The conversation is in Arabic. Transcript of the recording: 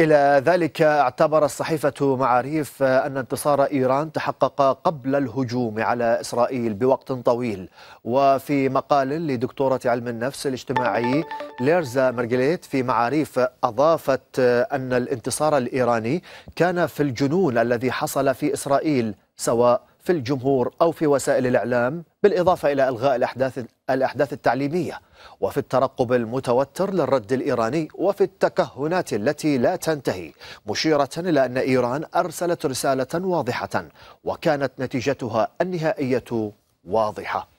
إلى ذلك اعتبرت صحيفة معاريف أن انتصار إيران تحقق قبل الهجوم على إسرائيل بوقت طويل وفي مقال لدكتورة علم النفس الاجتماعي ليرزا مرجليت في معاريف أضافت أن الانتصار الإيراني كان في الجنون الذي حصل في إسرائيل سواء في الجمهور أو في وسائل الإعلام بالإضافة إلى إلغاء الأحداث, الأحداث التعليمية وفي الترقب المتوتر للرد الإيراني وفي التكهنات التي لا تنتهي مشيرة إلى أن إيران أرسلت رسالة واضحة وكانت نتيجتها النهائية واضحة